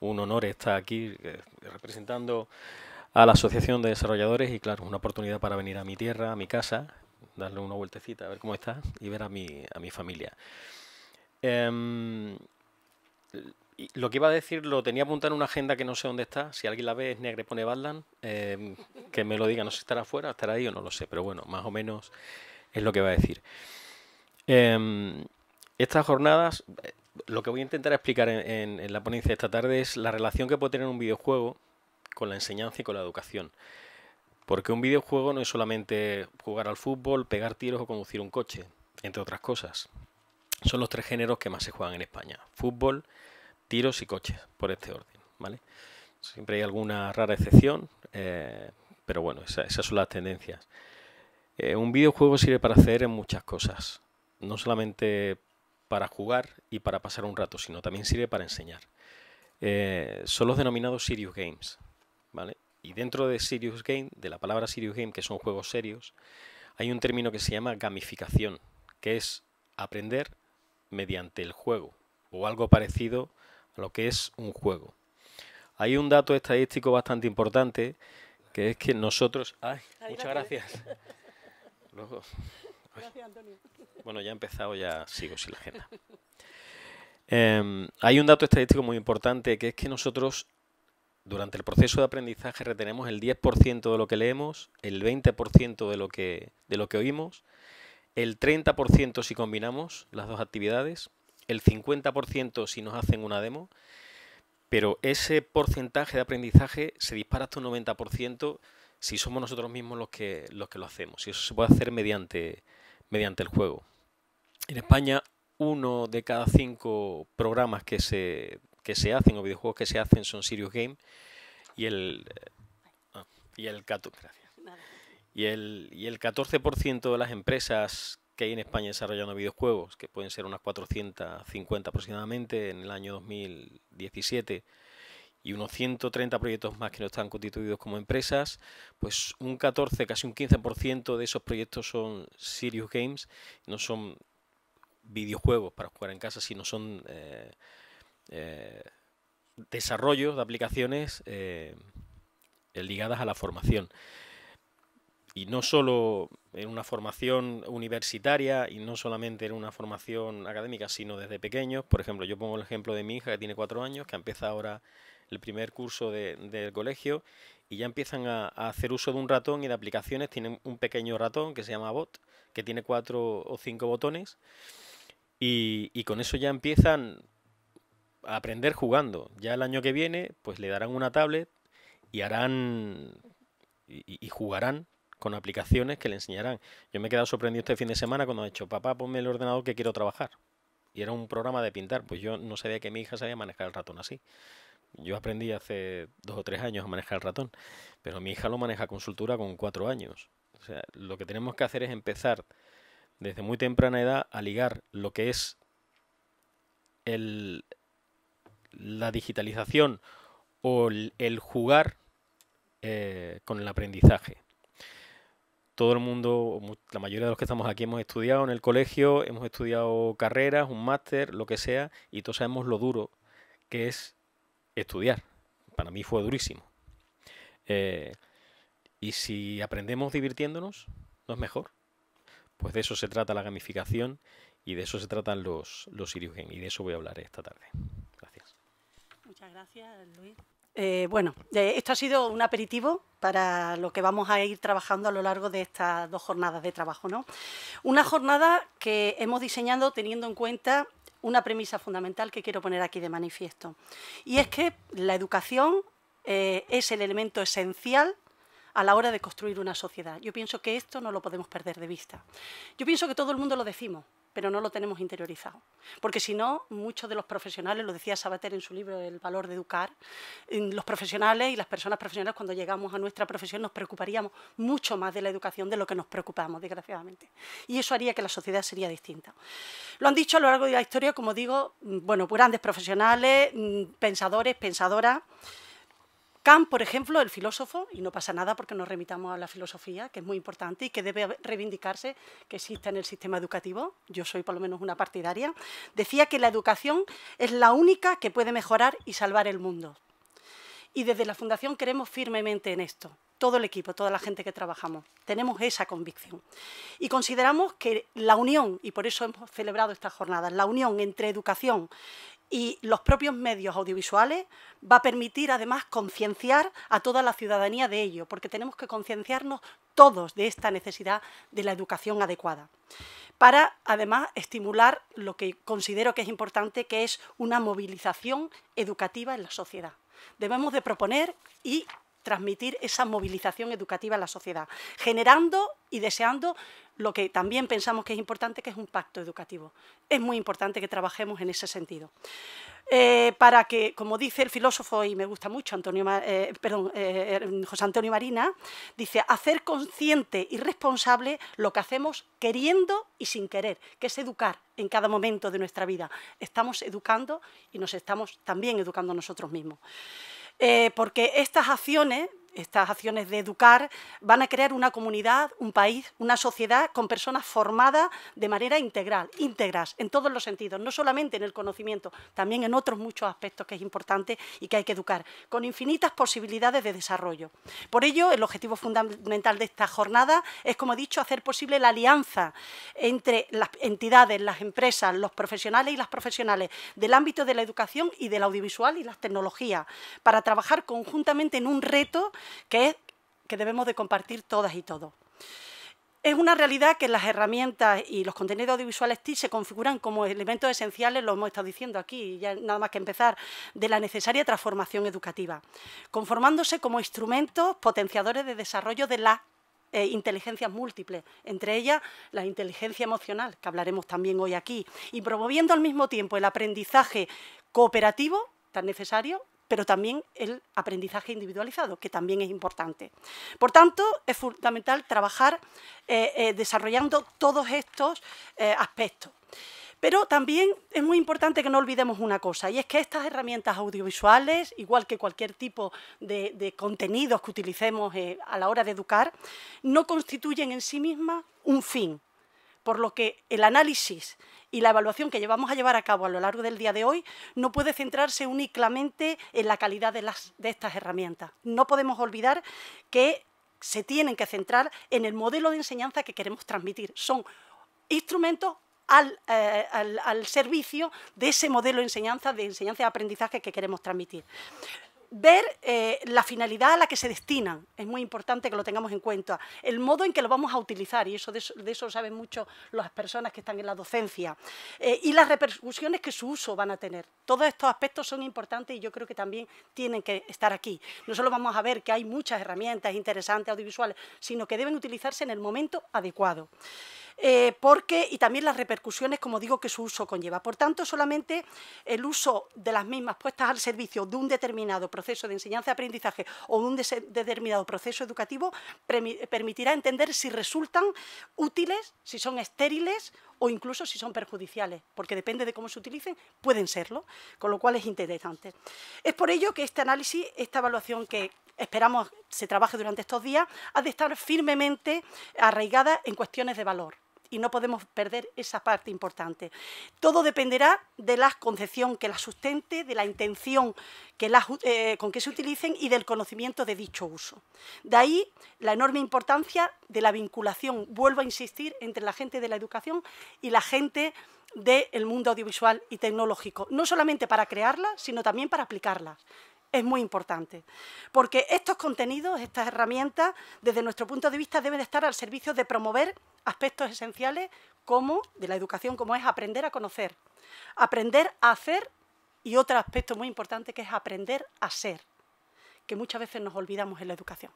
un honor estar aquí eh, representando a la Asociación de Desarrolladores y claro, una oportunidad para venir a mi tierra, a mi casa darle una vueltecita, a ver cómo está y ver a mi, a mi familia. Em, lo que iba a decir lo tenía apuntado en una agenda que no sé dónde está. Si alguien la ve, es Negre Pone Badland. Em, que me lo diga, no sé si estará afuera, estará ahí o no lo sé. Pero bueno, más o menos es lo que va a decir. Em, estas jornadas, eh, lo que voy a intentar explicar en, en, la ponencia de esta tarde es la relación que puede tener un videojuego con la enseñanza y con la educación. Porque un videojuego no es solamente jugar al fútbol, pegar tiros o conducir un coche, entre otras cosas. Son los tres géneros que más se juegan en España. Fútbol, tiros y coches, por este orden. ¿vale? Siempre hay alguna rara excepción, eh, pero bueno, esas son las tendencias. Eh, un videojuego sirve para hacer en muchas cosas. No solamente para jugar y para pasar un rato, sino también sirve para enseñar. Eh, son los denominados serious games. ¿vale? Y dentro de Serious Game, de la palabra Serious Game, que son juegos serios, hay un término que se llama gamificación, que es aprender mediante el juego, o algo parecido a lo que es un juego. Hay un dato estadístico bastante importante, que es que nosotros... ¡Ay, muchas gracias! Gracias, Antonio. Bueno, ya he empezado, ya sigo sin la agenda. Em, hay un dato estadístico muy importante que es que nosotros durante el proceso de aprendizaje retenemos el 10% de lo que leemos, el 20% de lo que, de lo que oímos, el 30% si combinamos las dos actividades, el 50% si nos hacen una demo, pero ese porcentaje de aprendizaje se dispara hasta un 90% si somos nosotros mismos los que, los que lo hacemos. Y eso se puede hacer mediante, mediante el juego. En España, uno de cada cinco programas que se que se hacen o videojuegos que se hacen son serious game y el eh, ah, y el y el, y el 14% de las empresas que hay en España desarrollando videojuegos, que pueden ser unas 450 aproximadamente en el año 2017 y unos 130 proyectos más que no están constituidos como empresas, pues un 14, casi un 15% de esos proyectos son serious games, no son videojuegos para jugar en casa, sino son eh, eh, desarrollo desarrollos de aplicaciones eh, ligadas a la formación. Y no solo en una formación universitaria y no solamente en una formación académica, sino desde pequeños. Por ejemplo, yo pongo el ejemplo de mi hija que tiene cuatro años, que empieza ahora el primer curso del colegio y ya empiezan a, hacer uso de un ratón y de aplicaciones. Tienen un pequeño ratón que se llama Bot, que tiene cuatro o cinco botones y, y con eso ya empiezan aprender jugando. Ya el año que viene, pues le darán una tablet y harán y, jugarán con aplicaciones que le enseñarán. Yo me he quedado sorprendido este fin de semana cuando he dicho, papá, ponme el ordenador que quiero trabajar. Y era un programa de pintar. Pues yo no sabía que mi hija sabía manejar el ratón así. Yo aprendí hace dos o tres años a manejar el ratón, pero mi hija lo maneja con soltura con cuatro años. O sea, lo que tenemos que hacer es empezar desde muy temprana edad a ligar lo que es el, la digitalización o el, jugar eh, con el aprendizaje. Todo el mundo, la mayoría de los que estamos aquí hemos estudiado en el colegio, hemos estudiado carreras, un máster, lo que sea, y todos sabemos lo duro que es estudiar. Para mí fue durísimo. Eh, y si aprendemos divirtiéndonos, ¿no es mejor? Pues de eso se trata la gamificación y de eso se tratan los, los y de eso voy a hablar esta tarde. Muchas gracias, Luis. Eh, bueno, eh, esto ha sido un aperitivo para lo que vamos a ir trabajando a lo largo de estas dos jornadas de trabajo. ¿no? Una jornada que hemos diseñado teniendo en cuenta una premisa fundamental que quiero poner aquí de manifiesto. Y es que la educación eh, es el elemento esencial a la hora de construir una sociedad. Yo pienso que esto no lo podemos perder de vista. Yo pienso que todo el mundo lo decimos, pero no lo tenemos interiorizado. Porque si no, muchos de los profesionales, lo decía Sabater en su libro El valor de educar, los profesionales y las personas profesionales cuando llegamos a nuestra profesión nos preocuparíamos mucho más de la educación de lo que nos preocupamos, desgraciadamente. Y eso haría que la sociedad sería distinta. Lo han dicho a lo largo de la historia, como digo, mm, bueno, grandes profesionales, mm, pensadores, pensadoras. Kant, por ejemplo, el filósofo, y no pasa nada porque nos remitamos a la filosofía, que es muy importante y que debe reivindicarse que exista en el sistema educativo, yo soy por lo menos una partidaria, decía que la educación es la única que puede mejorar y salvar el mundo. Y desde la Fundación creemos firmemente en esto, todo el equipo, toda la gente que trabajamos. Tenemos esa convicción. Y consideramos que la unión, y por eso hemos celebrado estas jornadas, la unión entre educación, y los propios medios audiovisuales va a permitir además concienciar a toda la ciudadanía de ello, porque tenemos que concienciarnos todos de esta necesidad de la educación adecuada, para además estimular lo que considero que es importante, que es una movilización educativa en la sociedad. Debemos de proponer y transmitir esa movilización educativa en la sociedad, generando y deseando lo que también pensamos que es importante, que es un pacto educativo. Es muy importante que trabajemos en ese sentido. Eh, para que, como dice el filósofo, y me gusta mucho, Antonio, eh, eh, José Antonio Marina, dice, hacer consciente y responsable lo que hacemos queriendo y sin querer, que es educar en cada momento de nuestra vida. Estamos educando y nos estamos también educando nosotros mismos. porque estas acciones estas acciones de educar van a crear una comunidad, un país, una sociedad con personas formadas de manera integral, íntegras, en todos los sentidos, no solamente en el conocimiento, también en otros muchos aspectos que es importante y que hay que educar, con infinitas posibilidades de desarrollo. Por ello, el objetivo fundamental de esta jornada es, como he dicho, hacer posible la alianza entre las entidades, las empresas, los profesionales y las profesionales del ámbito de la educación y del audiovisual y las tecnologías, para trabajar conjuntamente en un reto que es que debemos de compartir todas y todos. Es una realidad que las herramientas y los contenidos audiovisuales TI se configuran como elementos esenciales, lo hemos estado diciendo aquí, ya nada más que empezar, de la necesaria transformación educativa, conformándose como instrumentos potenciadores de desarrollo de las eh, inteligencias múltiples, entre ellas la inteligencia emocional, que hablaremos también hoy aquí, y promoviendo al mismo tiempo el aprendizaje cooperativo, tan necesario, pero también el aprendizaje individualizado, que también es importante. Por tanto, es fundamental trabajar eh, eh, desarrollando todos estos eh, aspectos. Pero también es muy importante que no olvidemos una cosa, y es que estas herramientas audiovisuales, igual que cualquier tipo de, contenidos que utilicemos a la hora de educar, no constituyen en sí mismas un fin, por lo que el análisis y la evaluación que llevamos a llevar a cabo a lo largo del día de hoy no puede centrarse únicamente en la calidad de, estas herramientas. No podemos olvidar que se tienen que centrar en el modelo de enseñanza que queremos transmitir. Son instrumentos al, eh, al servicio de ese modelo de enseñanza, de enseñanza y aprendizaje que queremos transmitir ver eh, la finalidad a la que se destinan. Es muy importante que lo tengamos en cuenta. El modo en que lo vamos a utilizar, y eso de, eso, saben mucho las personas que están en la docencia, eh, y las repercusiones que su uso van a tener. Todos estos aspectos son importantes y yo creo que también tienen que estar aquí. No solo vamos a ver que hay muchas herramientas interesantes audiovisuales, sino que deben utilizarse en el momento adecuado. Eh, porque, y también las repercusiones, como digo, que su uso conlleva. Por tanto, solamente el uso de las mismas puestas al servicio de un determinado proceso de enseñanza-aprendizaje o de un determinado proceso educativo permitirá entender si resultan útiles, si son estériles o incluso si son perjudiciales, porque depende de cómo se utilicen, pueden serlo, con lo cual es interesante. Es por ello que este análisis, esta evaluación que esperamos se trabaje durante estos días, ha de estar firmemente arraigada en cuestiones de valor y no podemos perder esa parte importante. Todo dependerá de la concepción que la sustente, de la intención eh, con que se utilicen y del conocimiento de dicho uso. De ahí la enorme importancia de la vinculación, vuelvo a insistir, entre la gente de la educación y la gente del mundo audiovisual y tecnológico, no solamente para crearla, sino también para aplicarla es muy importante, porque estos contenidos, estas herramientas, desde nuestro punto de vista, deben estar al servicio de promover aspectos esenciales como de la educación, como es aprender a conocer, aprender a hacer y otro aspecto muy importante que es aprender a ser, que muchas veces nos olvidamos en la educación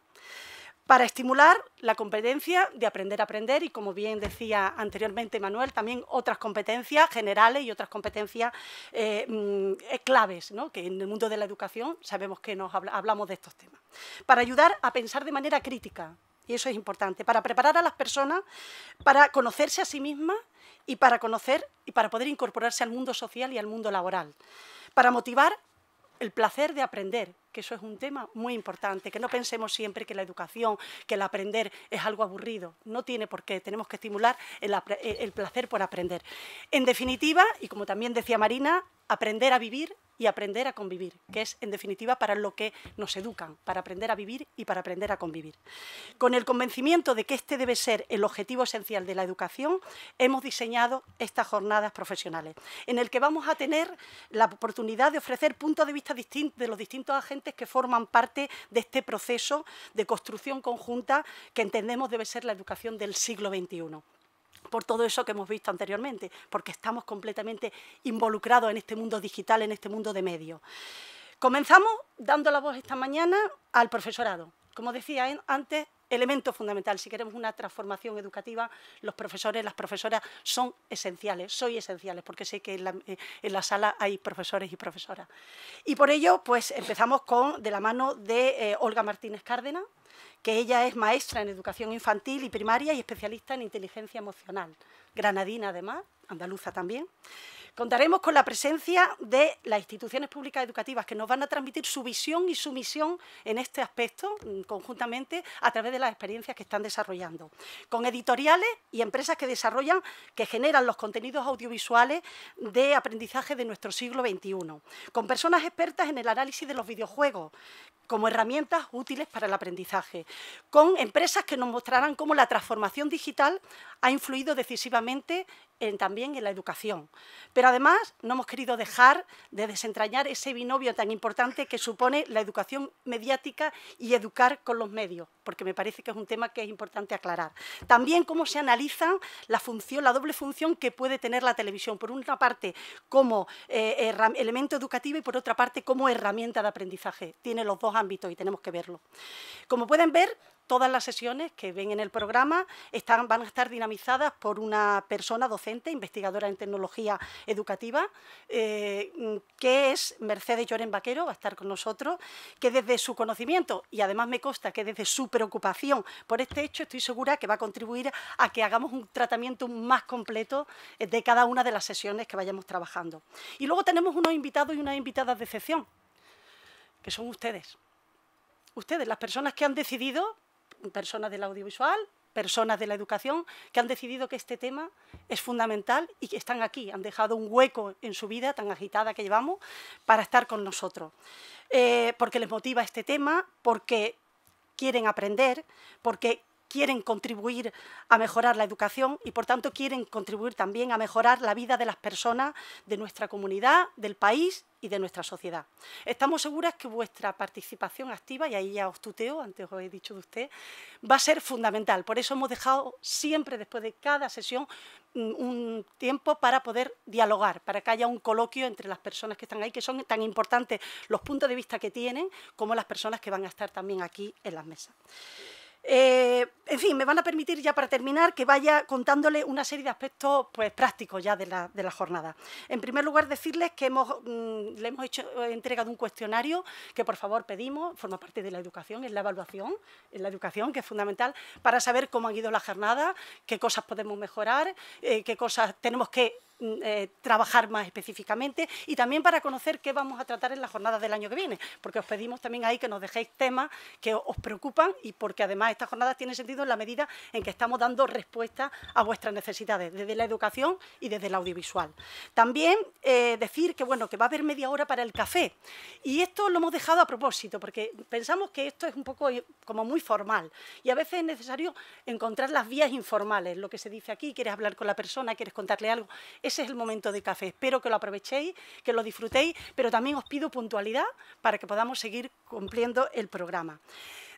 para estimular la competencia de aprender a aprender y, como bien decía anteriormente Manuel, también otras competencias generales y otras competencias eh, mm, eh, claves, que en el mundo de la educación sabemos que nos hablamos de estos temas. Para ayudar a pensar de manera crítica, y eso es importante, para preparar a las personas para conocerse a sí mismas y para conocer y para poder incorporarse al mundo social y al mundo laboral, para motivar el placer de aprender, que eso es un tema muy importante, que no pensemos siempre que la educación, que el aprender es algo aburrido. No tiene por qué, tenemos que estimular el, placer por aprender. En definitiva, y como también decía Marina, aprender a vivir y aprender a convivir, que es en definitiva para lo que nos educan, para aprender a vivir y para aprender a convivir. Con el convencimiento de que este debe ser el objetivo esencial de la educación, hemos diseñado estas jornadas profesionales, en el que vamos a tener la oportunidad de ofrecer puntos de vista de los distintos agentes que forman parte de este proceso de construcción conjunta que entendemos debe ser la educación del siglo XXI por todo eso que hemos visto anteriormente, porque estamos completamente involucrados en este mundo digital, en este mundo de medios. Comenzamos dando la voz esta mañana al profesorado. Como decía antes, elemento fundamental. Si queremos una transformación educativa, los profesores, las profesoras son esenciales, soy esenciales, porque sé que en la, eh, sala hay profesores y profesoras. Y por ello, pues empezamos con, de la mano de eh, Olga Martínez Cárdenas, que ella es maestra en educación infantil y primaria y especialista en inteligencia emocional, granadina además, andaluza también, contaremos con la presencia de las instituciones públicas educativas que nos van a transmitir su visión y su misión en este aspecto mm, conjuntamente a través de las experiencias que están desarrollando, con editoriales y empresas que desarrollan, que generan los contenidos audiovisuales de aprendizaje de nuestro siglo XXI, con personas expertas en el análisis de los videojuegos como herramientas útiles para el aprendizaje, con empresas que nos mostrarán cómo la transformación digital ha influido decisivamente también en la educación. Pero además no hemos querido dejar de desentrañar ese binomio tan importante que supone la educación mediática y educar con los medios, porque me parece que es un tema que es importante aclarar. También cómo se analiza la función, la doble función que puede tener la televisión, por una parte como eh, elemento educativo y por otra parte como herramienta de aprendizaje. Tiene los dos ámbitos y tenemos que verlo. Como pueden ver, Todas las sesiones que ven en el programa van a estar dinamizadas por una persona docente, investigadora en tecnología educativa, eh, que es Mercedes Lloren Vaquero, va a estar con nosotros, que desde su conocimiento, y además me consta que desde su preocupación por este hecho, estoy segura que va a contribuir a que hagamos un tratamiento más completo de cada una de las sesiones que vayamos trabajando. Y luego tenemos unos invitados y unas invitadas de excepción, que son ustedes ustedes, las personas que han decidido personas del audiovisual, personas de la educación, que han decidido que este tema es fundamental y que están aquí, han dejado un hueco en su vida tan agitada que llevamos para estar con nosotros. Eh, porque les motiva este tema, porque quieren aprender, porque quieren contribuir a mejorar la educación y, por tanto, quieren contribuir también a mejorar la vida de las personas de nuestra comunidad, del país y de nuestra sociedad. Estamos seguras que vuestra participación activa, y ahí ya os tuteo, antes os he dicho de usted, va a ser fundamental. Por eso hemos dejado siempre, después de cada sesión, mm, un tiempo para poder dialogar, para que haya un coloquio entre las personas que están ahí, que son tan importantes los puntos de vista que tienen como las personas que van a estar también aquí en las mesas. Eh, en fin, me van a permitir ya para terminar que vaya contándole una serie de aspectos pues, prácticos ya de la, jornada. En primer lugar, decirles que mm, le hemos hecho eh, entrega un cuestionario que por favor pedimos, forma parte de la educación, es la evaluación, es la educación que es fundamental para saber cómo ha ido la jornada, qué cosas podemos mejorar, eh, qué cosas tenemos que Mm, eh, trabajar más específicamente y también para conocer qué vamos a tratar en las jornadas del año que viene, porque os pedimos también ahí que nos dejéis temas que os preocupan y porque además estas jornadas tienen sentido en la medida en que estamos dando respuesta a vuestras necesidades, desde la educación y desde el audiovisual. También eh, decir que, bueno, que va a haber media hora para el café y esto lo hemos dejado a propósito, porque pensamos que esto es un poco eh, como muy formal y a veces es necesario encontrar las vías informales, lo que se dice aquí, quieres hablar con la persona, quieres contarle algo ese es el momento de café. Espero que lo aprovechéis, que lo disfrutéis, pero también os pido puntualidad para que podamos seguir cumpliendo el programa.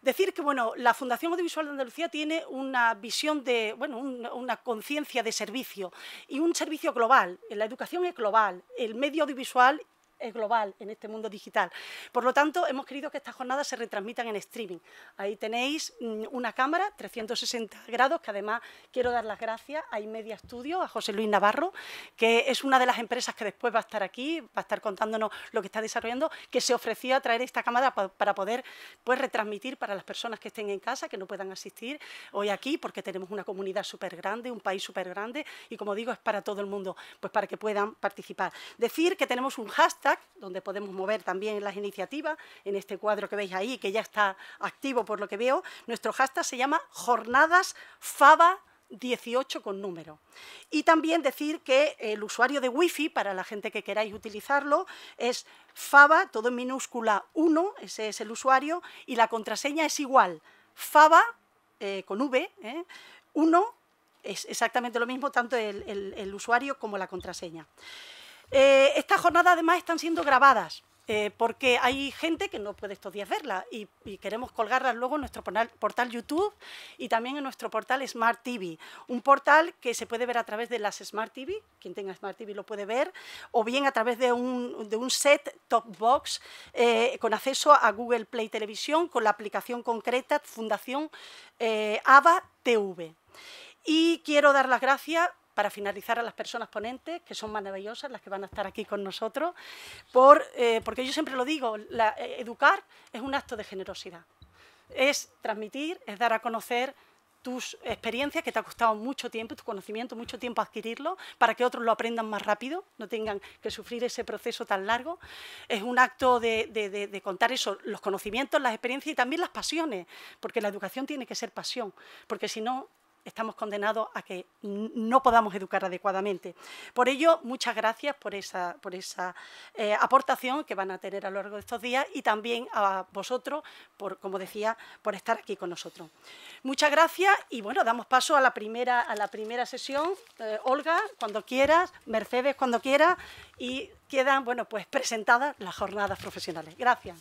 Decir que bueno, la Fundación Audiovisual de Andalucía tiene una visión de, bueno, una conciencia de servicio y un servicio global. La educación es global, el medio audiovisual es global en este mundo digital. Por lo tanto, hemos querido que estas jornadas se retransmitan en streaming. Ahí tenéis mm, una cámara 360 grados, que además quiero dar las gracias a Inmedia Studio, a José Luis Navarro, que es una de las empresas que después va a estar aquí, va a estar contándonos lo que está desarrollando, que se ofreció a traer esta cámara para poder pues, retransmitir para las personas que estén en casa, que no puedan asistir hoy aquí, porque tenemos una comunidad súper grande, un país súper grande, y como digo, es para todo el mundo, pues para que puedan participar. Decir que tenemos un hashtag donde podemos mover también las iniciativas, en este cuadro que veis ahí, que ya está activo por lo que veo, nuestro hashtag se llama Jornadas Faba 18 con número. Y también decir que el usuario de Wi-Fi, para la gente que queráis utilizarlo, es Faba, todo en minúscula 1, ese es el usuario, y la contraseña es igual, Faba eh, con V, 1, eh, es exactamente lo mismo tanto el usuario como la contraseña. Esta eh, estas jornadas además están siendo grabadas. Eh, porque hay gente que no puede estos días verla y, queremos colgarlas luego en nuestro portal, YouTube y también en nuestro portal Smart TV, un portal que se puede ver a través de las Smart TV, quien tenga Smart TV lo puede ver, o bien a través de un, set top box eh, con acceso a Google Play Televisión con la aplicación concreta Fundación Ava TV. Y quiero dar las gracias para finalizar a las personas ponentes, que son maravillosas, las que van a estar aquí con nosotros, por, eh, porque yo siempre lo digo, eh, educar es un acto de generosidad, es transmitir, es dar a conocer tus experiencias que te ha costado mucho tiempo, tu conocimiento, mucho tiempo adquirirlo, para que otros lo aprendan más rápido, no tengan que sufrir ese proceso tan largo. Es un acto de, de, contar eso, los conocimientos, las experiencias y también las pasiones, porque la educación tiene que ser pasión, porque si no, estamos condenados a que no podamos educar adecuadamente. Por ello, muchas gracias por esa, por esa eh, aportación que van a tener a lo largo de estos días y también a vosotros, por, como decía, por estar aquí con nosotros. Muchas gracias y bueno, damos paso a la primera, a la primera sesión. Eh, Olga, cuando quieras, Mercedes, cuando quieras, y quedan bueno, pues, presentadas las jornadas profesionales. Gracias.